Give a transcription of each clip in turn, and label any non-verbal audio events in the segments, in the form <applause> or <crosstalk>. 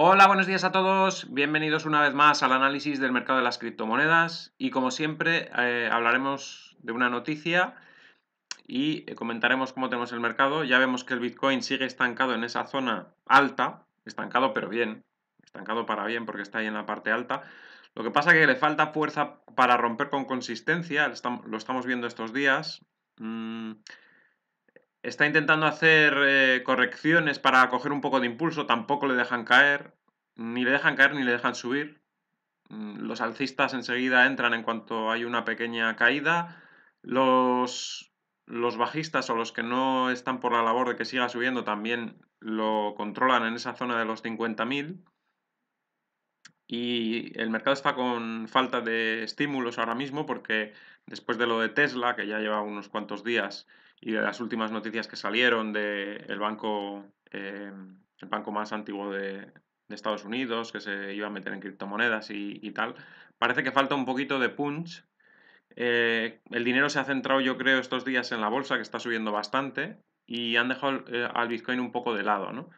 Hola, buenos días a todos. Bienvenidos una vez más al análisis del mercado de las criptomonedas. Y como siempre, eh, hablaremos de una noticia y eh, comentaremos cómo tenemos el mercado. Ya vemos que el Bitcoin sigue estancado en esa zona alta, estancado pero bien, estancado para bien porque está ahí en la parte alta. Lo que pasa es que le falta fuerza para romper con consistencia, lo estamos viendo estos días. Mm, Está intentando hacer eh, correcciones para coger un poco de impulso, tampoco le dejan caer, ni le dejan caer ni le dejan subir. Mm, los alcistas enseguida entran en cuanto hay una pequeña caída. Los, los bajistas o los que no están por la labor de que siga subiendo también lo controlan en esa zona de los 50.000 y el mercado está con falta de estímulos ahora mismo porque después de lo de Tesla, que ya lleva unos cuantos días y de las últimas noticias que salieron del banco, eh, el banco más antiguo de, Estados Unidos, que se iba a meter en criptomonedas y, y tal, parece que falta un poquito de punch. Eh, el dinero se ha centrado, yo creo, estos días en la bolsa, que está subiendo bastante, y han dejado eh, al Bitcoin un poco de lado,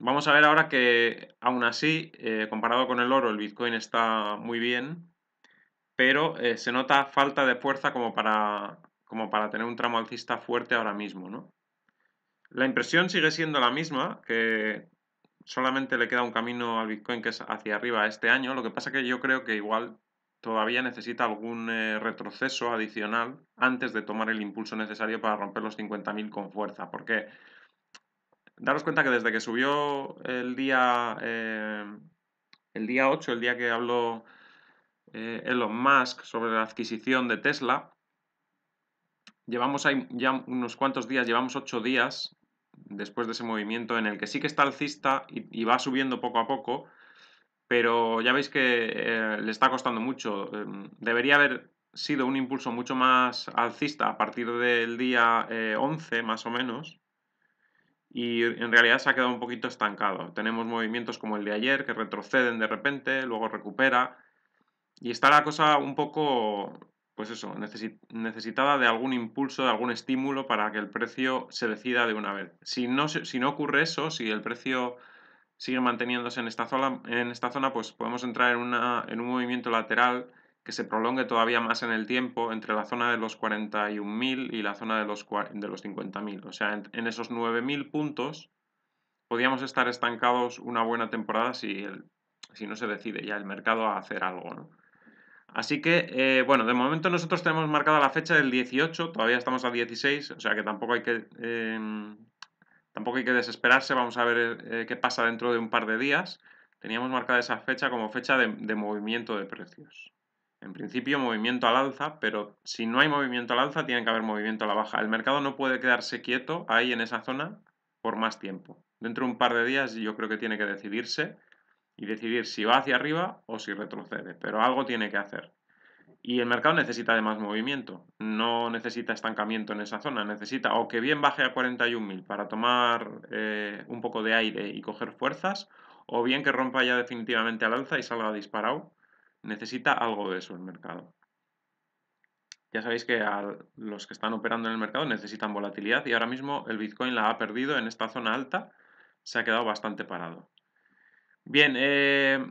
Vamos a ver ahora que, aún así, comparado con el oro, el Bitcoin está muy bien, pero se nota falta de fuerza como para como para tener un tramo alcista fuerte ahora mismo, La impresión sigue siendo la misma, que solamente le queda un camino al Bitcoin que es hacia arriba este año. Lo que pasa que yo creo que igual todavía necesita algún eh, retroceso adicional antes de tomar el impulso necesario para romper los 50.000 con fuerza. Porque daros cuenta que desde que subió el día, eh, el día 8, el día que habló eh, Elon Musk sobre la adquisición de Tesla, llevamos ya unos cuantos días, llevamos ocho días después de ese movimiento en el que sí que está alcista y, va subiendo poco a poco, pero ya veis que eh, le está costando mucho. Em, debería haber sido un impulso mucho más alcista a partir del día 11 eh, más o menos y en realidad se ha quedado un poquito estancado. Tenemos movimientos como el de ayer que retroceden de repente, luego recupera y está la cosa un poco pues eso, necesitada de algún impulso, de algún estímulo para que el precio se decida de una vez. Si no, si no ocurre eso, si el precio sigue manteniéndose en esta zona, en esta zona pues podemos entrar en, una, en un movimiento lateral que se prolongue todavía más en el tiempo entre la zona de los 41.000 y la zona de los, de los 50.000. O sea, en, en esos 9.000 puntos podríamos estar estancados una buena temporada si, si no se decide ya el mercado a hacer algo. ¿no? Así que, eh, bueno, de momento nosotros tenemos marcada la fecha del 18, todavía estamos a 16, o sea que tampoco hay que, em, tampoco hay que desesperarse, vamos a ver eh, eh, qué pasa dentro de un par de días. Teníamos marcada esa fecha como fecha de, de movimiento de precios. En principio, movimiento al alza, pero si no hay movimiento al alza, tiene que haber movimiento a la baja. El mercado no puede quedarse quieto ahí en esa zona por más tiempo. Dentro de un par de días yo creo que tiene que decidirse y decidir si va hacia arriba o si retrocede, pero algo tiene que hacer. Y el mercado necesita más movimiento, no necesita estancamiento en esa zona, necesita o que bien baje a 41.000 para tomar eh, un poco de aire y coger fuerzas, o bien que rompa ya definitivamente al alza y salga disparado. Necesita algo de eso el mercado. Ya sabéis que a los que están operando en el mercado necesitan volatilidad y ahora mismo el Bitcoin la ha perdido en esta zona alta, se ha quedado bastante parado. Bien, eh,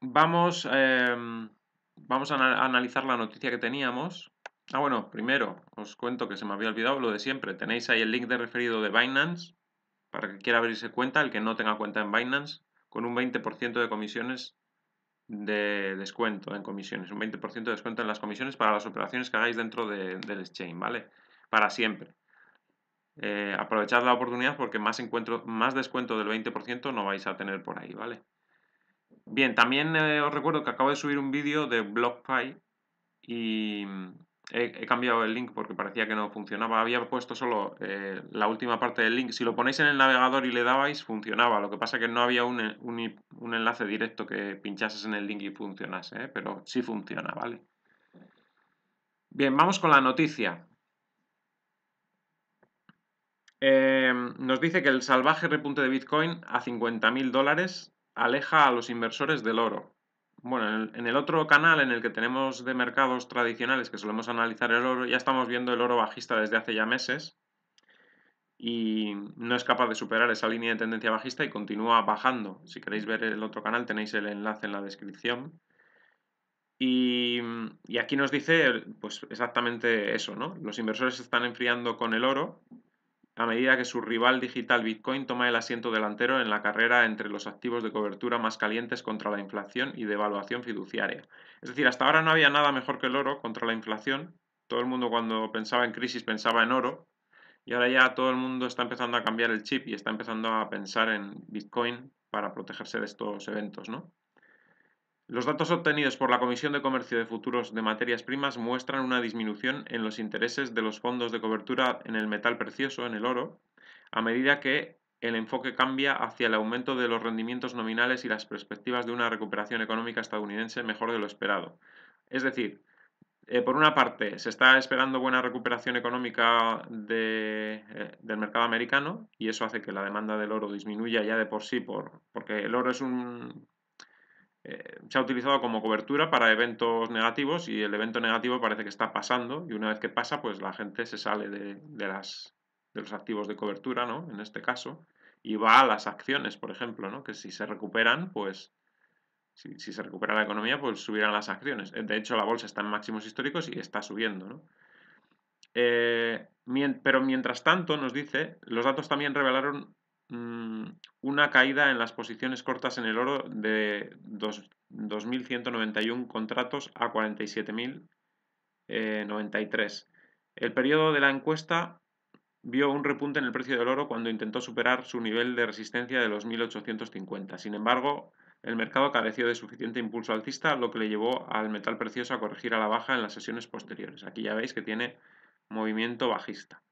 vamos, em, vamos a analizar la noticia que teníamos. Ah, bueno, primero os cuento que se me había olvidado lo de siempre. Tenéis ahí el link de referido de Binance para que quiera abrirse cuenta, el que no tenga cuenta en Binance, con un 20% de comisiones de descuento en comisiones, un 20% de descuento en las comisiones para las operaciones que hagáis dentro del exchange, ¿vale? Para siempre. Eh, aprovechad la oportunidad porque más, encuentro, más descuento del 20% no vais a tener por ahí, ¿vale? Bien, también eh, os recuerdo que acabo de subir un vídeo de BlockFi y mm, he, cambiado el link porque parecía que no funcionaba. Había puesto solo eh, la última parte del link. Si lo ponéis en el navegador y le dabais, funcionaba. Lo que pasa es que no había un, un enlace directo que pinchases en el link y funcionase, pero sí funciona, ¿vale? Bien, vamos con la noticia. Em, nos dice que el salvaje repunte de Bitcoin a 50.000 dólares aleja a los inversores del oro. Bueno, en el, otro canal en el que tenemos de mercados tradicionales que solemos analizar el oro, ya estamos viendo el oro bajista desde hace ya meses y no es capaz de superar esa línea de tendencia bajista y continúa bajando. Si queréis ver el otro canal tenéis el enlace en la descripción. Y, aquí nos dice pues exactamente eso, ¿no? Los inversores están enfriando con el oro a medida que su rival digital Bitcoin toma el asiento delantero en la carrera entre los activos de cobertura más calientes contra la inflación y devaluación fiduciaria. Es decir, hasta ahora no había nada mejor que el oro contra la inflación. Todo el mundo cuando pensaba en crisis pensaba en oro. Y ahora ya todo el mundo está empezando a cambiar el chip y está empezando a pensar en Bitcoin para protegerse de estos eventos, ¿no? Los datos obtenidos por la Comisión de Comercio de Futuros de Materias Primas muestran una disminución en los intereses de los fondos de cobertura en el metal precioso, en el oro, a medida que el enfoque cambia hacia el aumento de los rendimientos nominales y las perspectivas de una recuperación económica estadounidense mejor de lo esperado. Es decir, eh, por una parte, se está esperando buena recuperación económica eh, del mercado americano y eso hace que la demanda del oro disminuya ya de por sí, por, porque el oro es un eh, se ha utilizado como cobertura para eventos negativos y el evento negativo parece que está pasando y una vez que pasa, pues la gente se sale de, las, de los activos de cobertura, ¿no? En este caso, y va a las acciones, por ejemplo, ¿no? Que si se recuperan, pues... Si, se recupera la economía, pues subirán las acciones. De hecho, la bolsa está en máximos históricos y está subiendo, ¿no? Eh, pero mientras tanto, nos dice, los datos también revelaron Mm, una caída en las posiciones cortas en el oro de 2.191 contratos a 47.093. Eh, el periodo de la encuesta vio un repunte en el precio del oro cuando intentó superar su nivel de resistencia de los 1.850. Sin embargo, el mercado careció de suficiente impulso alcista, lo que le llevó al metal precioso a corregir a la baja en las sesiones posteriores. Aquí ya veis que tiene movimiento bajista.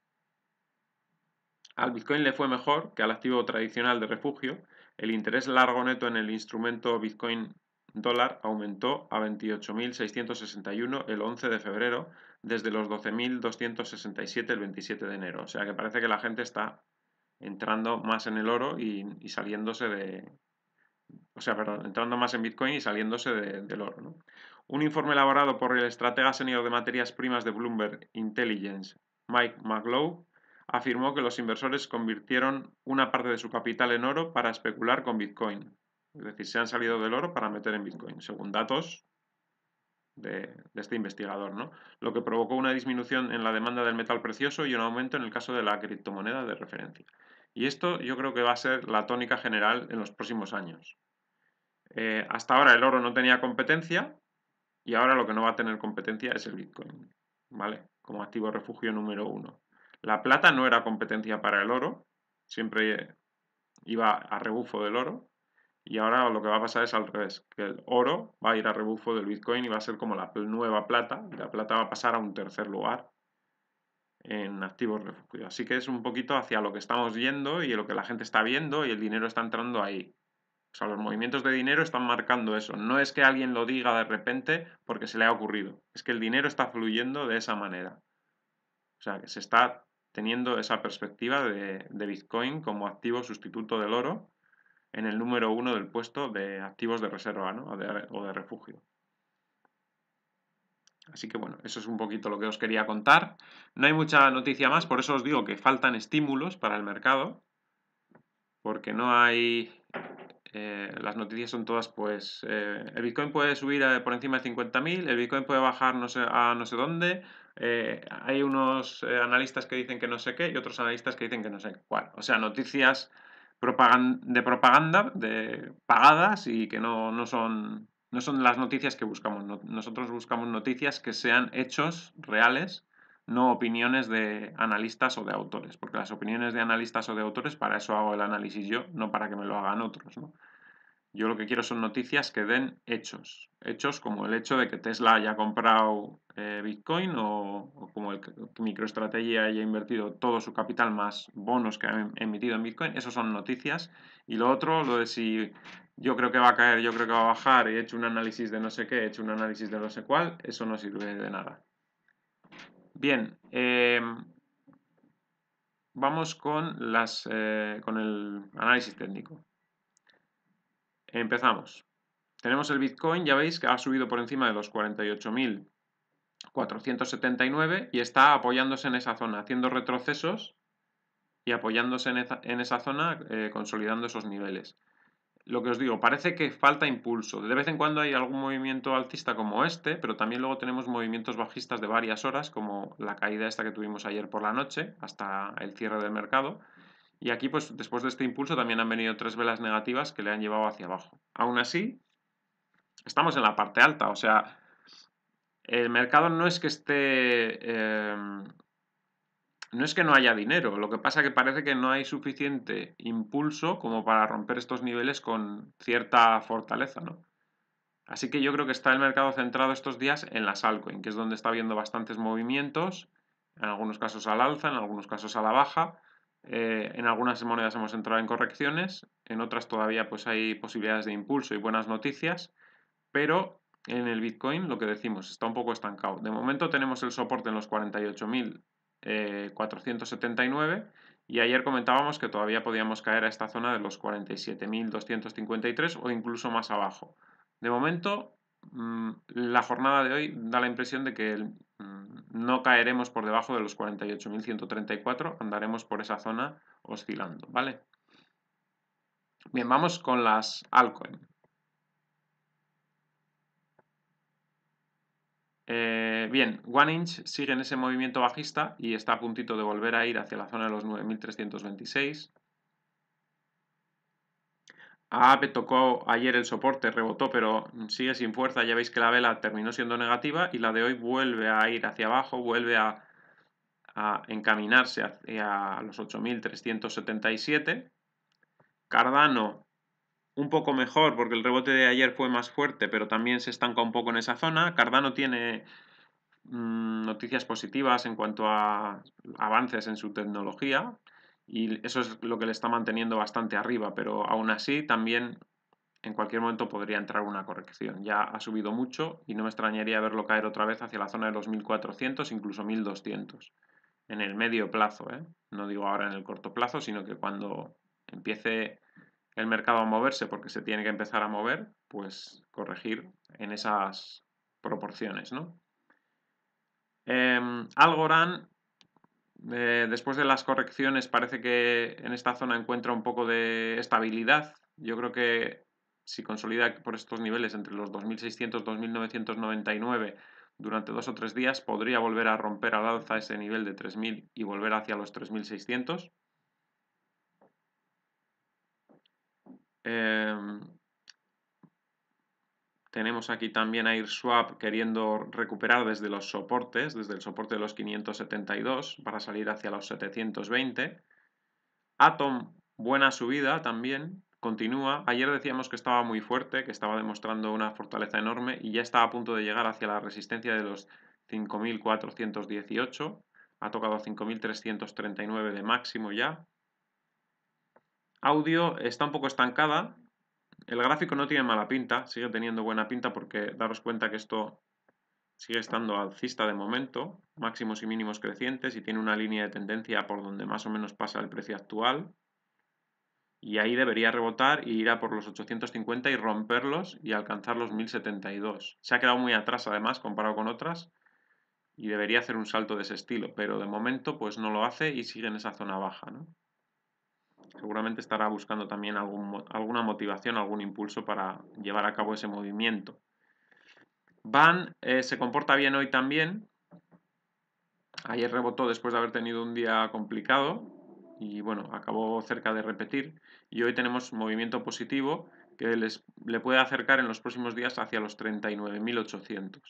Al Bitcoin le fue mejor que al activo tradicional de refugio. El interés largo neto en el instrumento Bitcoin dólar aumentó a 28.661 el 11 de febrero desde los 12.267 el 27 de enero. O sea que parece que la gente está entrando más en el oro y, saliéndose de... O sea, perdón, entrando más en Bitcoin y saliéndose del oro. Un informe elaborado por el estratega senior de materias primas de Bloomberg Intelligence, Mike McLow, afirmó que los inversores convirtieron una parte de su capital en oro para especular con Bitcoin. Es decir, se han salido del oro para meter en Bitcoin, según datos de, este investigador, ¿no? Lo que provocó una disminución en la demanda del metal precioso y un aumento en el caso de la criptomoneda de referencia. Y esto yo creo que va a ser la tónica general en los próximos años. Eh, hasta ahora el oro no tenía competencia y ahora lo que no va a tener competencia es el Bitcoin, ¿vale? Como activo refugio número uno. La plata no era competencia para el oro, siempre iba a rebufo del oro. Y ahora lo que va a pasar es al revés, que el oro va a ir a rebufo del Bitcoin y va a ser como la nueva plata, la plata va a pasar a un tercer lugar en activos refugios. Así que es un poquito hacia lo que estamos yendo y lo que la gente está viendo y el dinero está entrando ahí. O sea, los movimientos de dinero están marcando eso. No es que alguien lo diga de repente porque se le ha ocurrido. Es que el dinero está fluyendo de esa manera. O sea, que se está teniendo esa perspectiva de, Bitcoin como activo sustituto del oro en el número uno del puesto de activos de reserva o, de, o, de, refugio. Así que bueno, eso es un poquito lo que os quería contar. No hay mucha noticia más, por eso os digo que faltan estímulos para el mercado, porque no hay eh, las noticias son todas, pues, eh, el Bitcoin puede subir eh, por encima de 50.000, el Bitcoin puede bajar no sé, a no sé dónde, hay unos analistas que dicen que no sé qué y otros analistas que dicen que no sé cuál. O sea, noticias de propaganda, de pagadas y que no, no, son, no son las noticias que buscamos. nosotros buscamos noticias que sean hechos reales no opiniones de analistas o de autores, porque las opiniones de analistas o de autores, para eso hago el análisis yo, no para que me lo hagan otros. Yo lo que quiero son noticias que den hechos, hechos como el hecho de que Tesla haya comprado eh, Bitcoin o, como el, MicroEstrategia haya invertido todo su capital más bonos que ha emitido en Bitcoin, eso son noticias. Y lo otro, lo de si yo creo que va a caer, yo creo que va a bajar, he hecho un análisis de no sé qué, he hecho un análisis de no sé cuál, eso no sirve de nada. Bien, em, vamos eh, con, el análisis técnico. Empezamos. Tenemos el Bitcoin, ya veis que ha subido por encima de los 48.479 y está apoyándose en esa zona, haciendo retrocesos y apoyándose en esa, zona, eh, consolidando esos niveles lo que os digo, parece que falta impulso. De vez en cuando hay algún movimiento alcista como este, pero también luego tenemos movimientos bajistas de varias horas, como la caída esta que tuvimos ayer por la noche, hasta el cierre del mercado. Y aquí, pues después de este impulso, también han venido tres velas negativas que le han llevado hacia abajo. Aún así, estamos en la parte alta, o sea, el mercado no es que esté eh, no es que no haya dinero, lo que pasa es que parece que no hay suficiente impulso como para romper estos niveles con cierta fortaleza, ¿no? Así que yo creo que está el mercado centrado estos días en las altcoins, que es donde está habiendo bastantes movimientos, en algunos casos al alza, en algunos casos a la baja. Eh, en algunas monedas hemos entrado en correcciones, en otras todavía pues hay posibilidades de impulso y buenas noticias, pero en el Bitcoin lo que decimos está un poco estancado. De momento tenemos el soporte en los 48.000 479 eh, y ayer comentábamos que todavía podíamos caer a esta zona de los 47.253 o incluso más abajo. De momento, mm, la jornada de hoy da la impresión de que mm, no caeremos por debajo de los 48.134, andaremos por esa zona oscilando, ¿vale? Bien, vamos con las altcoins. bien, One Inch sigue en ese movimiento bajista y está a puntito de volver a ir hacia la zona de los 9.326. AAP tocó ayer el soporte, rebotó, pero sigue sin fuerza. Ya veis que la vela terminó siendo negativa y la de hoy vuelve a ir hacia abajo, vuelve a, a encaminarse hacia los 8.377. Cardano un poco mejor porque el rebote de ayer fue más fuerte, pero también se estanca un poco en esa zona. Cardano tiene Mm, noticias positivas en cuanto a avances en su tecnología y eso es lo que le está manteniendo bastante arriba, pero aún así también en cualquier momento podría entrar una corrección. Ya ha subido mucho y no me extrañaría verlo caer otra vez hacia la zona de los 1400, incluso 1200, en el medio plazo. ¿eh? No digo ahora en el corto plazo, sino que cuando empiece el mercado a moverse, porque se tiene que empezar a mover, pues corregir en esas proporciones, ¿no? Em, Algorand, eh, después de las correcciones, parece que en esta zona encuentra un poco de estabilidad. Yo creo que si consolida por estos niveles entre los 2.600-2.999 durante dos o tres días, podría volver a romper al alza ese nivel de 3.000 y volver hacia los 3.600. Eh, em, tenemos aquí también a AirSwap queriendo recuperar desde los soportes, desde el soporte de los 572 para salir hacia los 720. Atom, buena subida también, continúa. Ayer decíamos que estaba muy fuerte, que estaba demostrando una fortaleza enorme y ya estaba a punto de llegar hacia la resistencia de los 5.418. Ha tocado 5.339 de máximo ya. Audio está un poco estancada, el gráfico no tiene mala pinta, sigue teniendo buena pinta porque daros cuenta que esto sigue estando alcista de momento, máximos y mínimos crecientes y tiene una línea de tendencia por donde más o menos pasa el precio actual. Y ahí debería rebotar y ir a por los 850 y romperlos y alcanzar los 1072. Se ha quedado muy atrás además comparado con otras y debería hacer un salto de ese estilo, pero de momento pues no lo hace y sigue en esa zona baja, ¿no? seguramente estará buscando también alguna motivación, algún impulso para llevar a cabo ese movimiento. Van eh, se comporta bien hoy también. Ayer rebotó después de haber tenido un día complicado y bueno, acabó cerca de repetir. Y hoy tenemos movimiento positivo que les, le puede acercar en los próximos días hacia los 39.800.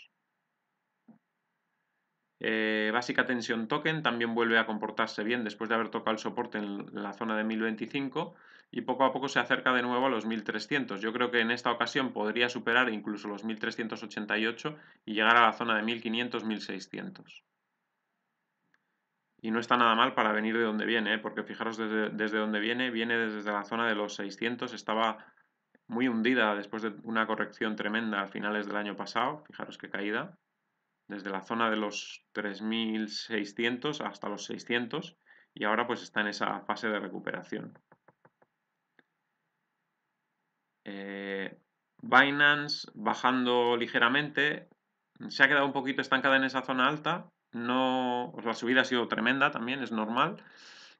Eh, Básica tensión Token también vuelve a comportarse bien después de haber tocado el soporte en la zona de 1025 y poco a poco se acerca de nuevo a los 1300. Yo creo que en esta ocasión podría superar incluso los 1388 y llegar a la zona de 1500-1600. Y no está nada mal para venir de donde viene, ¿eh? porque fijaros desde, desde donde viene, viene desde la zona de los 600, estaba muy hundida después de una corrección tremenda a finales del año pasado, fijaros qué caída, desde la zona de los 3600 hasta los 600 y ahora pues está en esa fase de recuperación. Eh, Binance bajando ligeramente, se ha quedado un poquito estancada en esa zona alta, no, la subida ha sido tremenda también, es normal.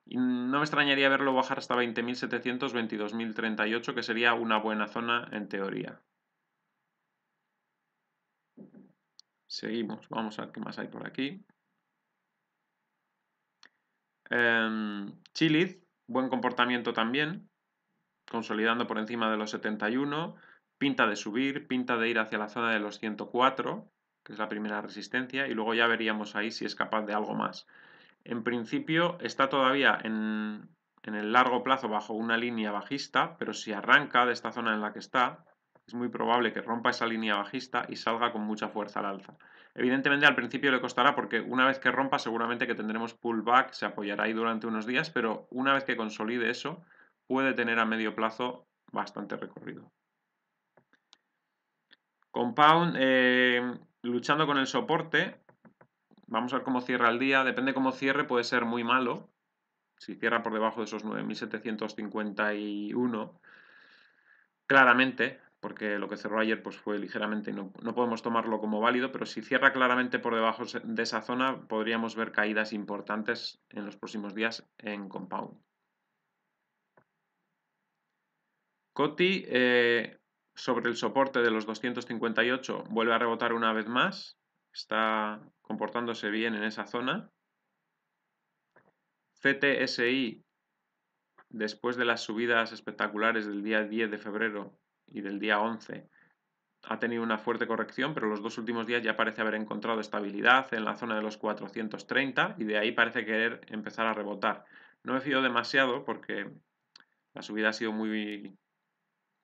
Y no me extrañaría verlo bajar hasta 20.700, 22.038, que sería una buena zona en teoría. Seguimos, vamos a ver qué más hay por aquí. Eh, Chiliz, buen comportamiento también, consolidando por encima de los 71, pinta de subir, pinta de ir hacia la zona de los 104, que es la primera resistencia, y luego ya veríamos ahí si es capaz de algo más. En principio está todavía en el largo plazo bajo una línea bajista, pero si arranca de esta zona en la que está, es muy probable que rompa esa línea bajista y salga con mucha fuerza al alza. Evidentemente al principio le costará porque una vez que rompa seguramente que tendremos pullback, se apoyará ahí durante unos días, pero una vez que consolide eso puede tener a medio plazo bastante recorrido. Compound, eh, luchando con el soporte, vamos a ver cómo cierra el día, depende cómo cierre, puede ser muy malo, si cierra por debajo de esos 9.751, claramente porque lo que cerró ayer pues fue ligeramente, no, no, podemos tomarlo como válido, pero si cierra claramente por debajo de esa zona, podríamos ver caídas importantes en los próximos días en Compound. Coti, eh, sobre el soporte de los 258, vuelve a rebotar una vez más, está comportándose bien en esa zona. CTSI, después de las subidas espectaculares del día 10 de febrero, y del día 11 ha tenido una fuerte corrección, pero los dos últimos días ya parece haber encontrado estabilidad en la zona de los 430 y de ahí parece querer empezar a rebotar. No me fío demasiado porque la subida ha sido muy,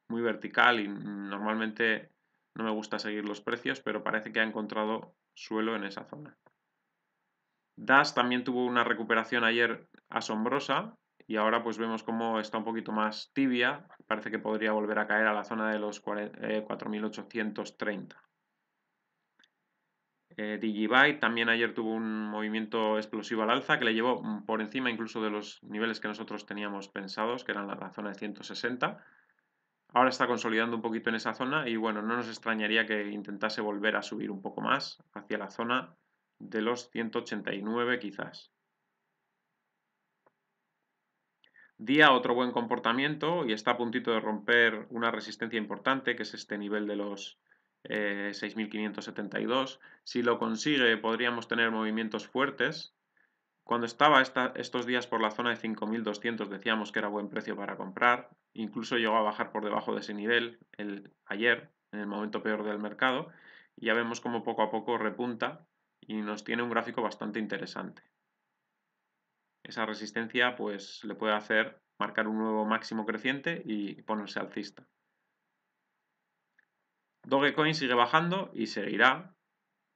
muy vertical y normalmente no me gusta seguir los precios, pero parece que ha encontrado suelo en esa zona. DAS también tuvo una recuperación ayer asombrosa, y ahora pues vemos cómo está un poquito más tibia, parece que podría volver a caer a la zona de los 4.830. Eh, eh, Digibyte también ayer tuvo un movimiento explosivo al alza que le llevó mm, por encima incluso de los niveles que nosotros teníamos pensados, que eran la zona de 160. Ahora está consolidando un poquito en esa zona y bueno, no nos extrañaría que intentase volver a subir un poco más hacia la zona de los 189 quizás. Día otro buen comportamiento y está a puntito de romper una resistencia importante, que es este nivel de los 6.572. Eh, si lo consigue, podríamos tener movimientos fuertes. Cuando estaba estos días por la zona de 5.200 decíamos que era buen precio para comprar. Incluso llegó a bajar por debajo de ese nivel el, ayer, en el momento peor del mercado. ya vemos cómo poco a poco repunta y nos tiene un gráfico bastante interesante esa resistencia pues le puede hacer marcar un nuevo máximo creciente y ponerse alcista. Dogecoin sigue bajando y seguirá,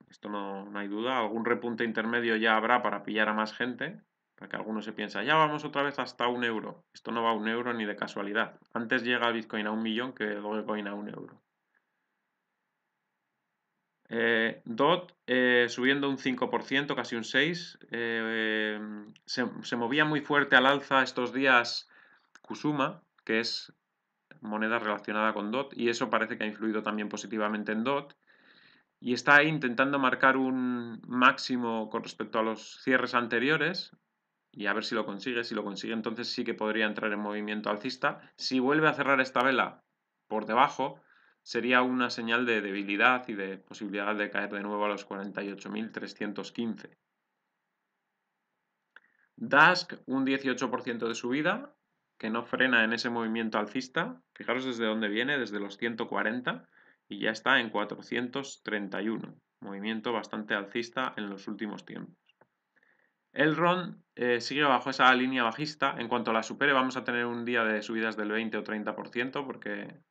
esto no, hay duda, algún repunte intermedio ya habrá para pillar a más gente, para que alguno se piensa, ya vamos otra vez hasta un euro, esto no va a un euro ni de casualidad, antes llega Bitcoin a un millón que Dogecoin a un euro. Eh, DOT eh, subiendo un 5%, casi un 6%. Eh, se, movía muy fuerte al alza estos días Kusuma, que es moneda relacionada con DOT, y eso parece que ha influido también positivamente en DOT. Y está intentando marcar un máximo con respecto a los cierres anteriores. Y a ver si lo consigue. Si lo consigue, entonces sí que podría entrar en movimiento alcista. Si vuelve a cerrar esta vela por debajo, sería una señal de debilidad y de posibilidad de caer de nuevo a los 48.315. Dask, un 18% de subida, que no frena en ese movimiento alcista. Fijaros desde dónde viene, desde los 140 y ya está en 431. Movimiento bastante alcista en los últimos tiempos. El Ron eh, sigue bajo esa línea bajista. En cuanto la supere vamos a tener un día de subidas del 20 o 30% porque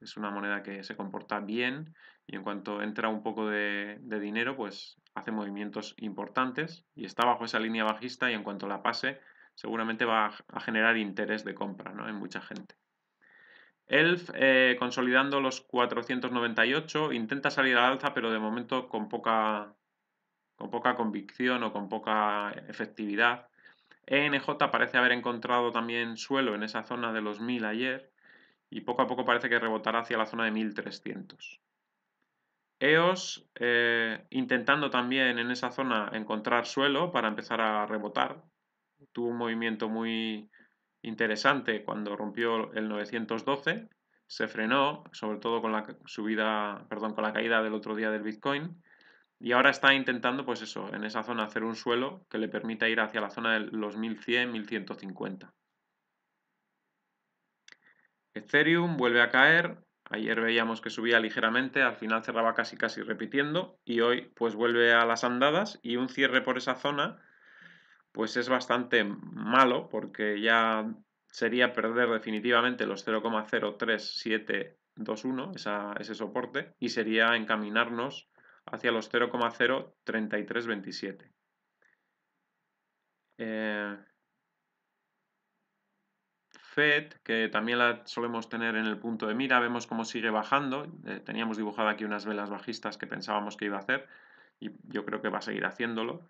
es una moneda que se comporta bien y en cuanto entra un poco de, dinero, pues hace movimientos importantes y está bajo esa línea bajista y en cuanto la pase, seguramente va a, generar interés de compra ¿no? en mucha gente. ELF, eh, consolidando los 498, intenta salir al alza, pero de momento con poca, con poca convicción o con poca efectividad. ENJ parece haber encontrado también suelo en esa zona de los 1000 ayer y poco a poco parece que rebotará hacia la zona de 1300. EOS eh, intentando también en esa zona encontrar suelo para empezar a rebotar. Tuvo un movimiento muy interesante cuando rompió el 912, se frenó, sobre todo con la subida, perdón, con la caída del otro día del Bitcoin, y ahora está intentando, pues eso, en esa zona hacer un suelo que le permita ir hacia la zona de los 1100, 1150. Ethereum vuelve a caer. Ayer veíamos que subía ligeramente, al final cerraba casi casi repitiendo y hoy pues vuelve a las andadas y un cierre por esa zona pues es bastante malo porque ya sería perder definitivamente los 0,03721, ese soporte, y sería encaminarnos hacia los 0,03327. Eh, FED, que también la solemos tener en el punto de mira, vemos cómo sigue bajando. Eh, teníamos dibujado aquí unas velas bajistas que pensábamos que iba a hacer y yo creo que va a seguir haciéndolo.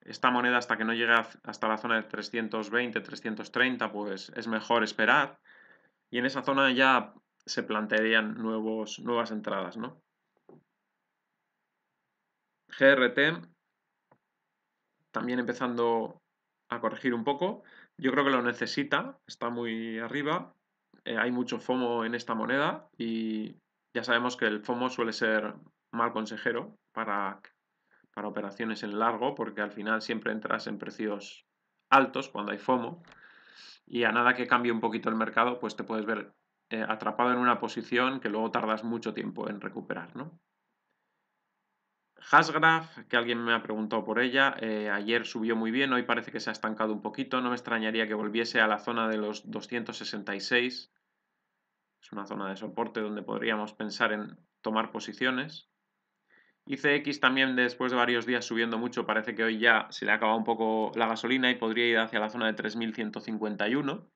Esta moneda hasta que no llegue hasta la zona de 320, 330, pues es mejor esperar. Y en esa zona ya se plantearían nuevos, nuevas entradas, ¿no? GRT, también empezando a corregir un poco. Yo creo que lo necesita, está muy arriba, eh, hay mucho FOMO en esta moneda y ya sabemos que el FOMO suele ser mal consejero para, operaciones en largo porque al final siempre entras en precios altos cuando hay FOMO y a nada que cambie un poquito el mercado pues te puedes ver eh, atrapado en una posición que luego tardas mucho tiempo en recuperar, ¿no? Hasgraf, que alguien me ha preguntado por ella, eh, ayer subió muy bien, hoy parece que se ha estancado un poquito, no me extrañaría que volviese a la zona de los 266, es una zona de soporte donde podríamos pensar en tomar posiciones. ICX también después de varios días subiendo mucho, parece que hoy ya se le ha acabado un poco la gasolina y podría ir hacia la zona de 3151.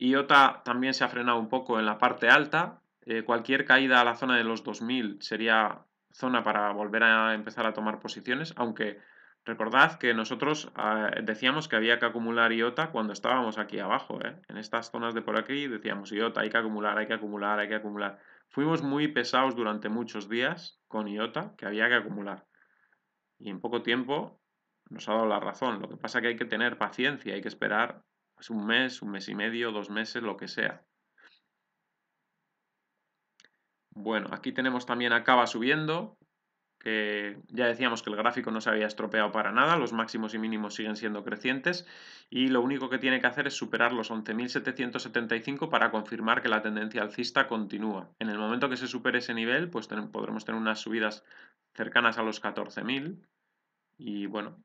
IOTA también se ha frenado un poco en la parte alta, eh, cualquier caída a la zona de los 2000 sería zona para volver a empezar a tomar posiciones, aunque recordad que nosotros ah, decíamos que había que acumular IOTA cuando estábamos aquí abajo, ¿eh? en estas zonas de por aquí decíamos IOTA, hay que acumular, hay que acumular, hay que acumular. Fuimos muy pesados durante muchos días con IOTA que había que acumular. Y en poco tiempo nos ha dado la razón. Lo que pasa es que hay que tener paciencia, hay que esperar pues, un mes, un mes y medio, dos meses, lo que sea. Bueno, aquí tenemos también acaba subiendo, que ya decíamos que el gráfico no se había estropeado para nada, los máximos y mínimos siguen siendo crecientes y lo único que tiene que hacer es superar los 11.775 para confirmar que la tendencia alcista continúa. En el momento que se supere ese nivel, pues podremos tener unas subidas cercanas a los 14.000 y bueno,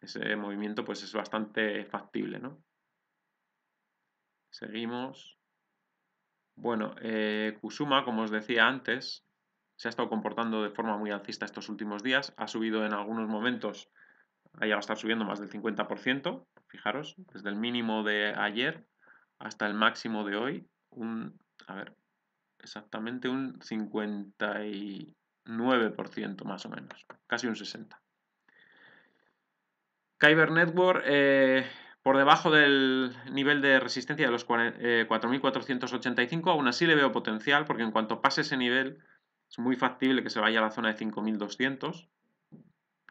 ese movimiento pues es bastante factible, ¿no? Seguimos. Bueno, eh, Kusuma, como os decía antes, se ha estado comportando de forma muy alcista estos últimos días. Ha subido en algunos momentos, ha va a estar subiendo más del 50%, fijaros, desde el mínimo de ayer hasta el máximo de hoy. Un, a ver, exactamente un 59% más o menos, casi un 60%. Kyber Network, eh, por debajo del nivel de resistencia de los 4.485, eh, aún así le veo potencial porque en cuanto pase ese nivel es muy factible que se vaya a la zona de 5.200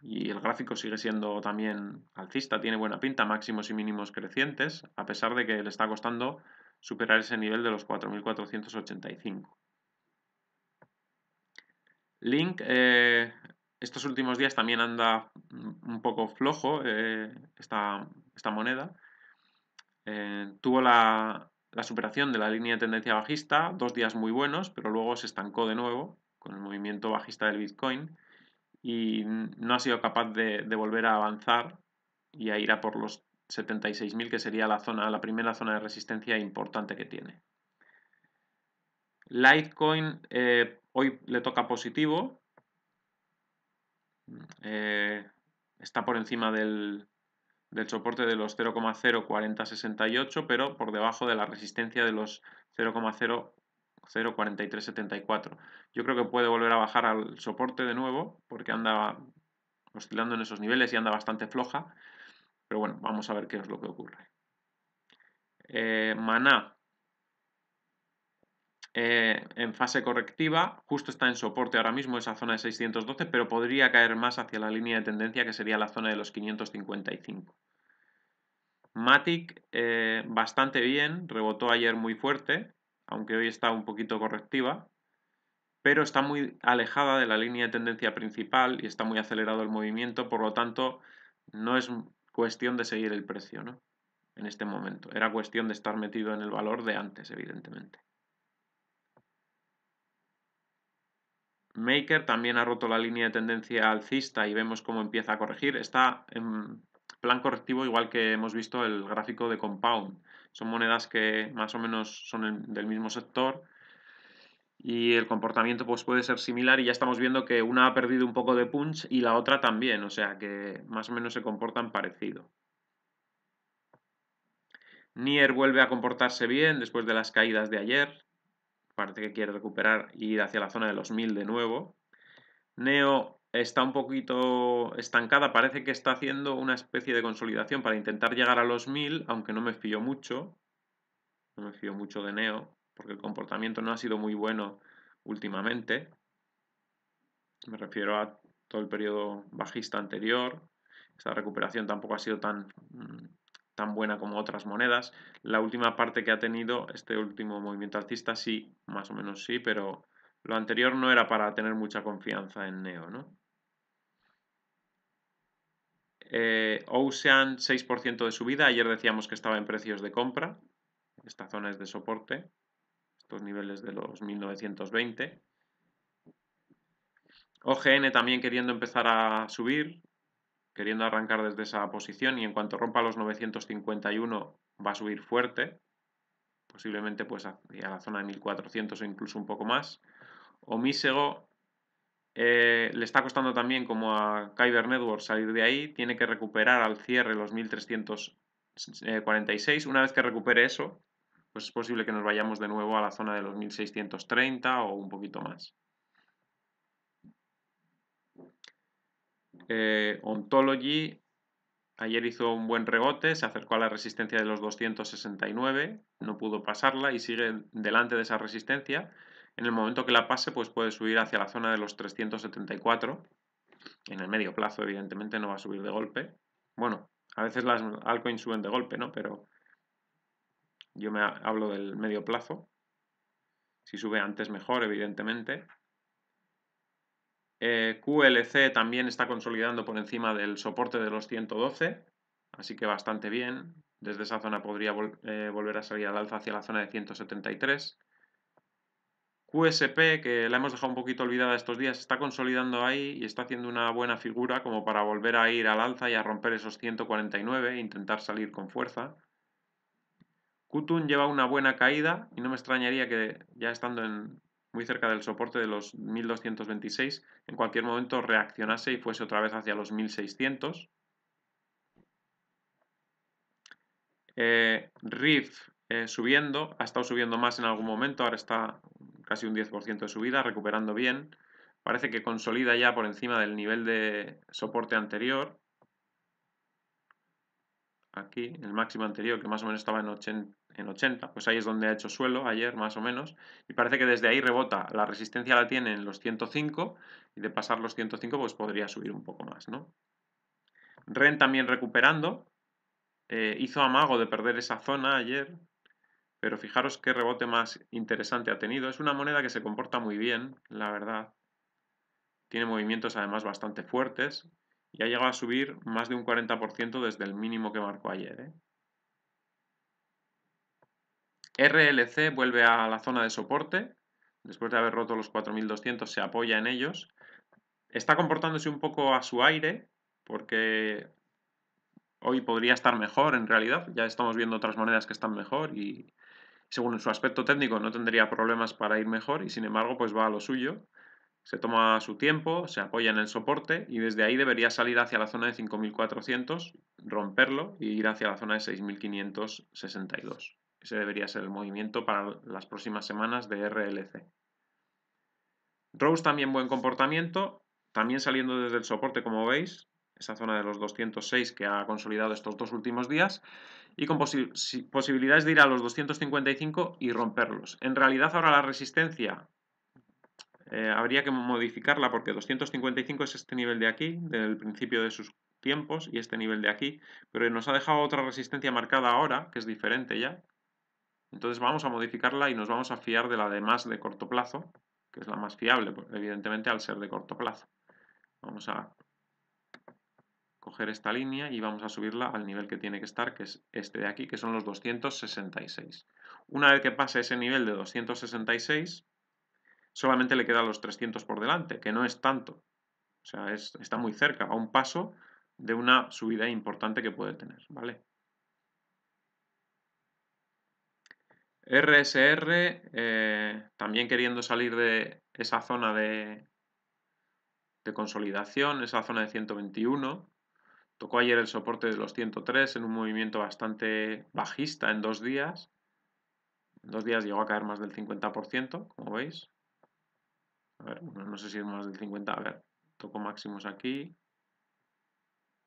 y el gráfico sigue siendo también alcista, tiene buena pinta, máximos y mínimos crecientes, a pesar de que le está costando superar ese nivel de los 4.485. Link eh, estos últimos días también anda un poco flojo eh, esta, moneda. Eh, tuvo la, superación de la línea de tendencia bajista, dos días muy buenos, pero luego se estancó de nuevo con el movimiento bajista del Bitcoin y no ha sido capaz de, volver a avanzar y a ir a por los 76.000, que sería la, zona, la primera zona de resistencia importante que tiene. Litecoin eh, hoy le toca positivo, eh, está por encima del, soporte de los 0,04068, pero por debajo de la resistencia de los 0,04374. Yo creo que puede volver a bajar al soporte de nuevo, porque anda oscilando en esos niveles y anda bastante floja. Pero bueno, vamos a ver qué es lo que ocurre. Eh, maná eh, en fase correctiva, justo está en soporte ahora mismo esa zona de 612, pero podría caer más hacia la línea de tendencia que sería la zona de los 555. Matic eh, bastante bien, rebotó ayer muy fuerte, aunque hoy está un poquito correctiva, pero está muy alejada de la línea de tendencia principal y está muy acelerado el movimiento, por lo tanto no es cuestión de seguir el precio ¿no? en este momento, era cuestión de estar metido en el valor de antes, evidentemente. Maker también ha roto la línea de tendencia alcista y vemos cómo empieza a corregir. Está en plan correctivo igual que hemos visto el gráfico de Compound. Son monedas que más o menos son del mismo sector y el comportamiento pues, puede ser similar y ya estamos viendo que una ha perdido un poco de punch y la otra también, o sea que más o menos se comportan parecido. Nier vuelve a comportarse bien después de las caídas de ayer, parece que quiere recuperar y ir hacia la zona de los 1000 de nuevo. Neo está un poquito estancada, parece que está haciendo una especie de consolidación para intentar llegar a los 1000, aunque no me fío mucho. No me fío mucho de Neo, porque el comportamiento no ha sido muy bueno últimamente. Me refiero a todo el periodo bajista anterior. Esta recuperación tampoco ha sido tan mm, tan buena como otras monedas. La última parte que ha tenido este último movimiento artista sí, más o menos sí, pero lo anterior no era para tener mucha confianza en Neo, ¿no? Eh, Ocean 6% de subida, ayer decíamos que estaba en precios de compra, esta zona es de soporte, estos niveles de los 1920. OGN también queriendo empezar a subir, queriendo arrancar desde esa posición y en cuanto rompa los 951 va a subir fuerte, posiblemente pues a la zona de 1400 o incluso un poco más. Omisego eh, le está costando también como a Kyber Network salir de ahí, tiene que recuperar al cierre los 1346, eh, una vez que recupere eso, pues es posible que nos vayamos de nuevo a la zona de los 1630 o un poquito más. Eh, Ontology ayer hizo un buen rebote, se acercó a la resistencia de los 269, no pudo pasarla y sigue delante de esa resistencia. En el momento que la pase, pues puede subir hacia la zona de los 374. En el medio plazo, evidentemente, no va a subir de golpe. Bueno, a veces las altcoins suben de golpe, ¿no? Pero yo me hablo del medio plazo. Si sube antes, mejor, evidentemente. Eh, QLC también está consolidando por encima del soporte de los 112, así que bastante bien. Desde esa zona podría eh, volver a salir al alza hacia la zona de 173. QSP, que la hemos dejado un poquito olvidada estos días, está consolidando ahí y está haciendo una buena figura como para volver a ir al alza y a romper esos 149 e intentar salir con fuerza. Qtun lleva una buena caída y no me extrañaría que ya estando en muy cerca del soporte de los 1226, en cualquier momento reaccionase y fuese otra vez hacia los 1600. Riff RIF subiendo, ha estado subiendo más en algún momento, ahora está casi un 10% de subida, recuperando bien. Parece que consolida ya por encima del nivel de soporte anterior. Aquí, el máximo anterior, que más o menos estaba en 80 en 80, pues ahí es donde ha hecho suelo ayer más o menos, y parece que desde ahí rebota, la resistencia la tiene en los 105, y de pasar los 105 pues podría subir un poco más, ¿no? REN también recuperando, eh, hizo amago de perder esa zona ayer, pero fijaros qué rebote más interesante ha tenido, es una moneda que se comporta muy bien, la verdad, tiene movimientos además bastante fuertes, y ha llegado a subir más de un 40% desde el mínimo que marcó ayer, ¿eh? RLC vuelve a la zona de soporte, después de haber roto los 4200 se apoya en ellos. Está comportándose un poco a su aire, porque hoy podría estar mejor en realidad, ya estamos viendo otras monedas que están mejor y según su aspecto técnico no tendría problemas para ir mejor y sin embargo pues va a lo suyo, se toma su tiempo, se apoya en el soporte y desde ahí debería salir hacia la zona de 5400, romperlo y ir hacia la zona de 6562. Ese debería ser el movimiento para las próximas semanas de RLC. Rose también buen comportamiento, también saliendo desde el soporte como veis, esa zona de los 206 que ha consolidado estos dos últimos días, y con posibilidades de ir a los 255 y romperlos. En realidad ahora la resistencia eh, habría que modificarla porque 255 es este nivel de aquí, del principio de sus tiempos, y este nivel de aquí, pero nos ha dejado otra resistencia marcada ahora, que es diferente ya, entonces vamos a modificarla y nos vamos a fiar de la de más de corto plazo, que es la más fiable, evidentemente al ser de corto plazo. Vamos a coger esta línea y vamos a subirla al nivel que tiene que estar, que es este de aquí, que son los 266. Una vez que pase ese nivel de 266, solamente le quedan los 300 por delante, que no es tanto. O sea, está muy cerca, a un paso de una subida importante que puede tener, ¿vale? RSR, eh, también queriendo salir de esa zona de, de consolidación, esa zona de 121. Tocó ayer el soporte de los 103 en un movimiento bastante bajista en dos días. En dos días llegó a caer más del 50%, como veis. A ver, no sé si es más del 50, a ver, tocó máximos aquí,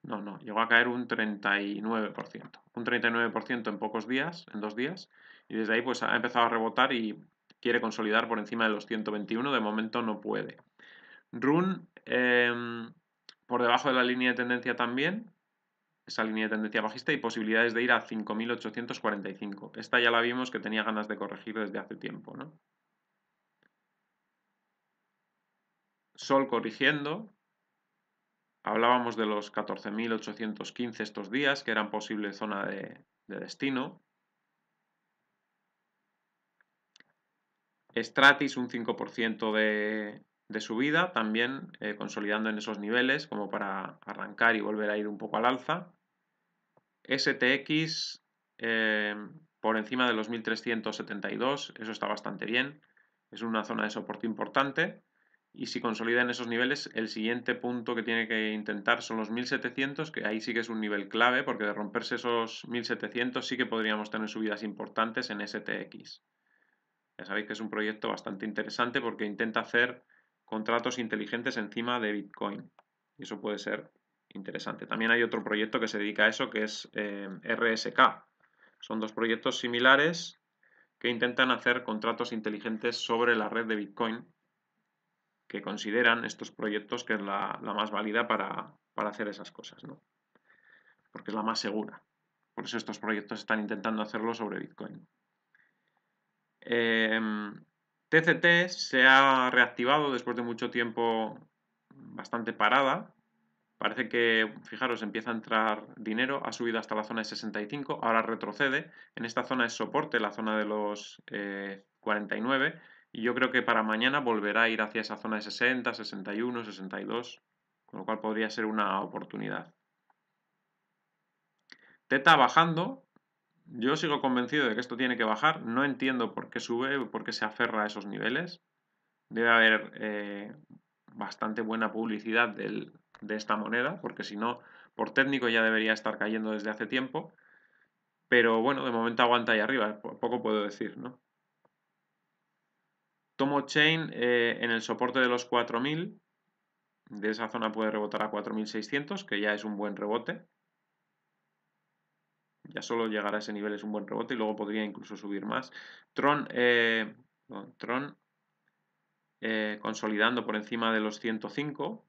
no, no, llegó a caer un 39%. Un 39% en pocos días, en dos días, y desde ahí pues ha empezado a rebotar y quiere consolidar por encima de los 121, de momento no puede. Run em, por debajo de la línea de tendencia también, esa línea de tendencia bajista y posibilidades de ir a 5.845. Esta ya la vimos que tenía ganas de corregir desde hace tiempo, ¿no? Sol corrigiendo, Hablábamos de los 14.815 estos días que eran posible zona de, destino. Stratis un 5% de, de, subida, también eh, consolidando en esos niveles como para arrancar y volver a ir un poco al alza. STX eh, por encima de los 1.372, eso está bastante bien. Es una zona de soporte importante y si consolida en esos niveles, el siguiente punto que tiene que intentar son los 1700, que ahí sí que es un nivel clave, porque de romperse esos 1700 sí que podríamos tener subidas importantes en STX. Ya sabéis que es un proyecto bastante interesante porque intenta hacer contratos inteligentes encima de Bitcoin. Y eso puede ser interesante. También hay otro proyecto que se dedica a eso, que es eh, RSK. Son dos proyectos similares que intentan hacer contratos inteligentes sobre la red de Bitcoin que consideran estos proyectos que es la, más válida para, hacer esas cosas, ¿no? Porque es la más segura. Por eso estos proyectos están intentando hacerlo sobre Bitcoin. TCT em, se ha reactivado después de mucho tiempo bastante parada. Parece que, fijaros, empieza a entrar dinero, ha subido hasta la zona de 65, ahora retrocede. En esta zona es soporte, la zona de los 49, eh, y yo creo que para mañana volverá a ir hacia esa zona de 60, 61, 62, con lo cual podría ser una oportunidad. Teta bajando, yo sigo convencido de que esto tiene que bajar, no entiendo por qué sube, por qué se aferra a esos niveles. Debe haber eh, bastante buena publicidad de esta moneda, porque si no, por técnico ya debería estar cayendo desde hace tiempo. Pero bueno, de momento aguanta ahí arriba, poco puedo decir, ¿no? Tomo Chain eh, en el soporte de los 4000. De esa zona puede rebotar a 4600, que ya es un buen rebote. Ya solo llegar a ese nivel es un buen rebote y luego podría incluso subir más. Tron, eh, eh, consolidando por encima de los 105.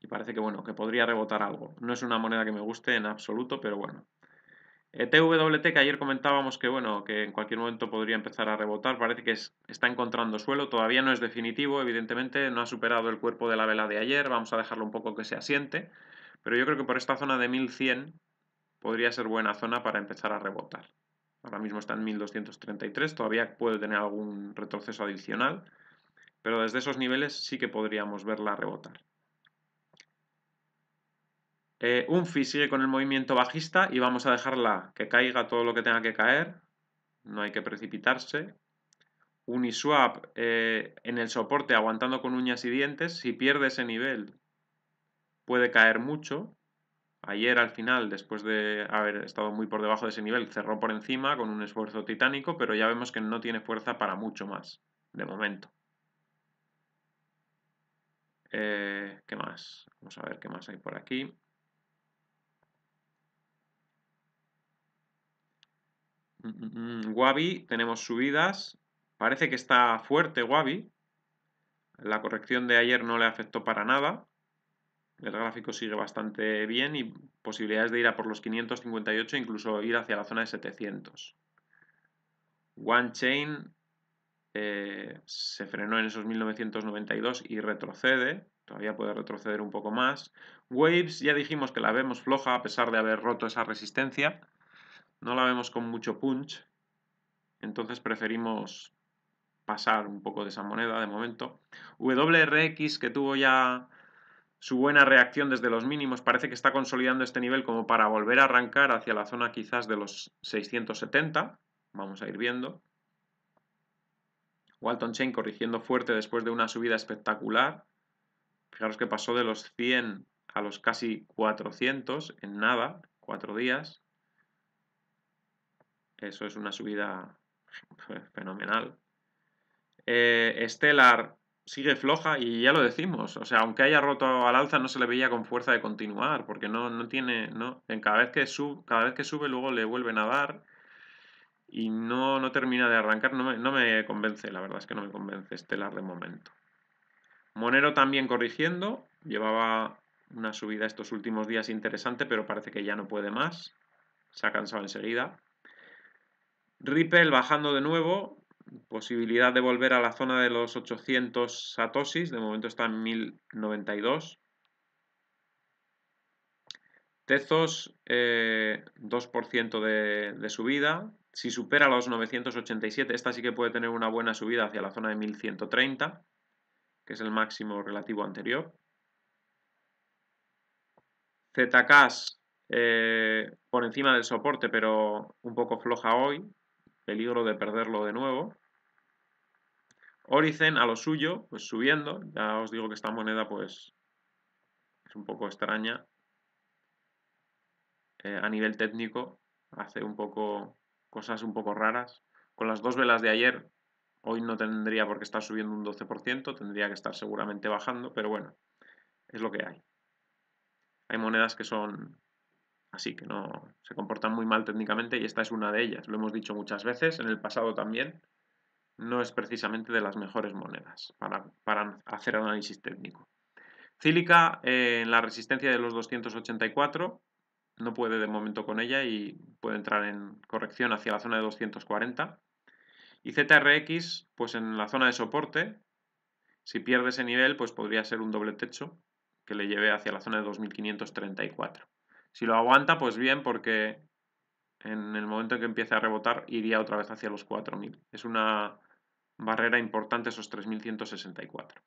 Y parece que bueno, que podría rebotar algo. No es una moneda que me guste en absoluto, pero bueno, TWT eh, que ayer comentábamos que bueno, que en cualquier momento podría empezar a rebotar, parece que está encontrando suelo, todavía no es definitivo, evidentemente, no ha superado el cuerpo de la vela de ayer, vamos a dejarlo un poco que se asiente, pero yo creo que por esta zona de 1100 podría ser buena zona para empezar a rebotar. Ahora mismo está en 1233, todavía puede tener algún retroceso adicional, pero desde esos niveles sí que podríamos verla rebotar. Eh, Unfi sigue con el movimiento bajista y vamos a dejarla que caiga todo lo que tenga que caer. No hay que precipitarse. Uniswap eh, en el soporte aguantando con uñas y dientes. Si pierde ese nivel puede caer mucho. Ayer al final, después de haber estado muy por debajo de ese nivel, cerró por encima con un esfuerzo titánico, pero ya vemos que no tiene fuerza para mucho más, de momento. Eh, ¿Qué más? Vamos a ver qué más hay por aquí. Mm, mm, mm. Wabi, tenemos subidas. Parece que está fuerte Wabi. La corrección de ayer no le afectó para nada. El gráfico sigue bastante bien y posibilidades de ir a por los 558, incluso ir hacia la zona de 700. One Chain eh, se frenó en esos 1992 y retrocede. Todavía puede retroceder un poco más. Waves, ya dijimos que la vemos floja a pesar de haber roto esa resistencia no la vemos con mucho punch, entonces preferimos pasar un poco de esa moneda de momento. WRX que tuvo ya su buena reacción desde los mínimos, parece que está consolidando este nivel como para volver a arrancar hacia la zona quizás de los 670, vamos a ir viendo. Walton Chain corrigiendo fuerte después de una subida espectacular. Fijaros que pasó de los 100 a los casi 400 en nada, cuatro días. Eso es una subida <laughs> fenomenal. Estelar eh, sigue floja y ya lo decimos. O sea, aunque haya roto al alza, no se le veía con fuerza de continuar, porque no, tiene. No, en cada, vez que sub, cada vez que sube, luego le vuelven a dar y no, no termina de arrancar. No me, convence, la verdad es que no me convence Estelar de momento. Monero también corrigiendo, llevaba una subida estos últimos días interesante, pero parece que ya no puede más. Se ha cansado enseguida. Ripple bajando de nuevo, posibilidad de volver a la zona de los 800 satosis. de momento está en 1092. Tezos, 2% eh, de, subida. Si supera los 987, esta sí que puede tener una buena subida hacia la zona de 1130, que es el máximo relativo anterior. ZKs eh, por encima del soporte, pero un poco floja hoy, peligro de perderlo de nuevo. Oricen a lo suyo, pues subiendo, ya os digo que esta moneda pues es un poco extraña. Eh, a nivel técnico hace un poco cosas un poco raras. Con las dos velas de ayer, hoy no tendría por qué estar subiendo un 12%, tendría que estar seguramente bajando, pero bueno, es lo que hay. Hay monedas que son Así que no se comportan muy mal técnicamente y esta es una de ellas. Lo hemos dicho muchas veces, en el pasado también. No es precisamente de las mejores monedas para, hacer análisis técnico. Cílica eh, en la resistencia de los 284, no puede de momento con ella y puede entrar en corrección hacia la zona de 240. Y ZRX, pues en la zona de soporte, si pierde ese nivel, pues podría ser un doble techo que le lleve hacia la zona de 2534. Si lo aguanta, pues bien, porque en el momento en que empiece a rebotar, iría otra vez hacia los 4.000. Es una barrera importante esos 3.164.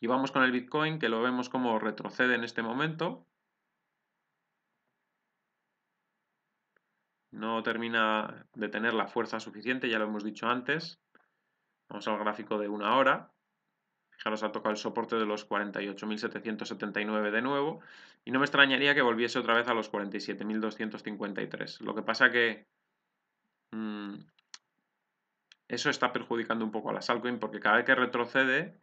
Y vamos con el Bitcoin, que lo vemos como retrocede en este momento. No termina de tener la fuerza suficiente, ya lo hemos dicho antes. Vamos al gráfico de una hora. Fijaros, ha tocado el soporte de los 48.779 de nuevo y no me extrañaría que volviese otra vez a los 47.253. Lo que pasa que mm, eso está perjudicando un poco a la Salcoin porque cada vez que retrocede,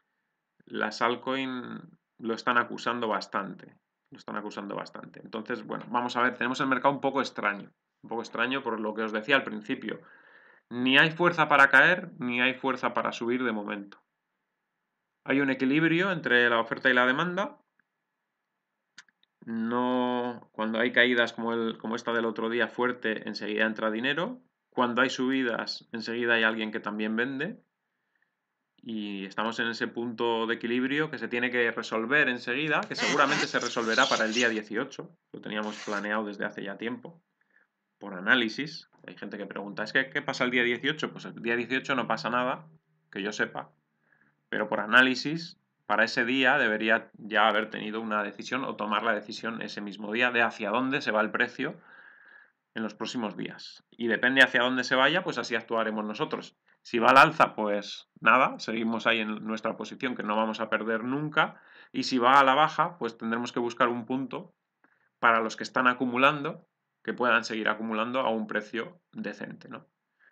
las Salcoin lo están acusando bastante. Lo están acusando bastante. Entonces, bueno, vamos a ver, tenemos el mercado un poco extraño. Un poco extraño por lo que os decía al principio. Ni hay fuerza para caer, ni hay fuerza para subir de momento hay un equilibrio entre la oferta y la demanda. No, cuando hay caídas como, el, como esta del otro día fuerte, enseguida entra dinero. Cuando hay subidas, enseguida hay alguien que también vende. Y estamos en ese punto de equilibrio que se tiene que resolver enseguida, que seguramente se resolverá para el día 18. Lo teníamos planeado desde hace ya tiempo, por análisis. Hay gente que pregunta, ¿es que qué pasa el día 18? Pues el día 18 no pasa nada, que yo sepa pero por análisis, para ese día debería ya haber tenido una decisión o tomar la decisión ese mismo día de hacia dónde se va el precio en los próximos días. Y depende hacia dónde se vaya, pues así actuaremos nosotros. Si va al alza, pues nada, seguimos ahí en nuestra posición que no vamos a perder nunca. Y si va a la baja, pues tendremos que buscar un punto para los que están acumulando, que puedan seguir acumulando a un precio decente. ¿no?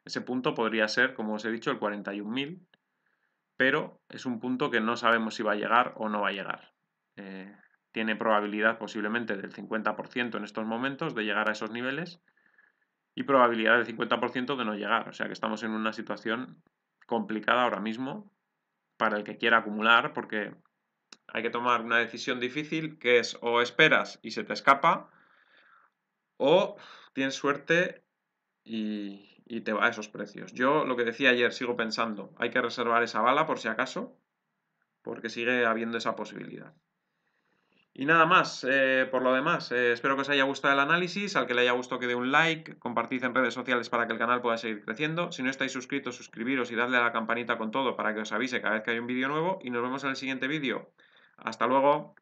Ese punto podría ser, como os he dicho, el 41.000 pero es un punto que no sabemos si va a llegar o no va a llegar. Eh, tiene probabilidad posiblemente del 50% en estos momentos de llegar a esos niveles y probabilidad del 50% de no llegar. O sea que estamos en una situación complicada ahora mismo para el que quiera acumular porque hay que tomar una decisión difícil que es o esperas y se te escapa o tienes suerte y, y te va a esos precios. Yo lo que decía ayer, sigo pensando, hay que reservar esa bala por si acaso, porque sigue habiendo esa posibilidad. Y nada más, eh, por lo demás, eh, espero que os haya gustado el análisis, al que le haya gustado que dé un like, compartid en redes sociales para que el canal pueda seguir creciendo, si no estáis suscritos, suscribiros y darle a la campanita con todo para que os avise cada vez que hay un vídeo nuevo y nos vemos en el siguiente vídeo. Hasta luego.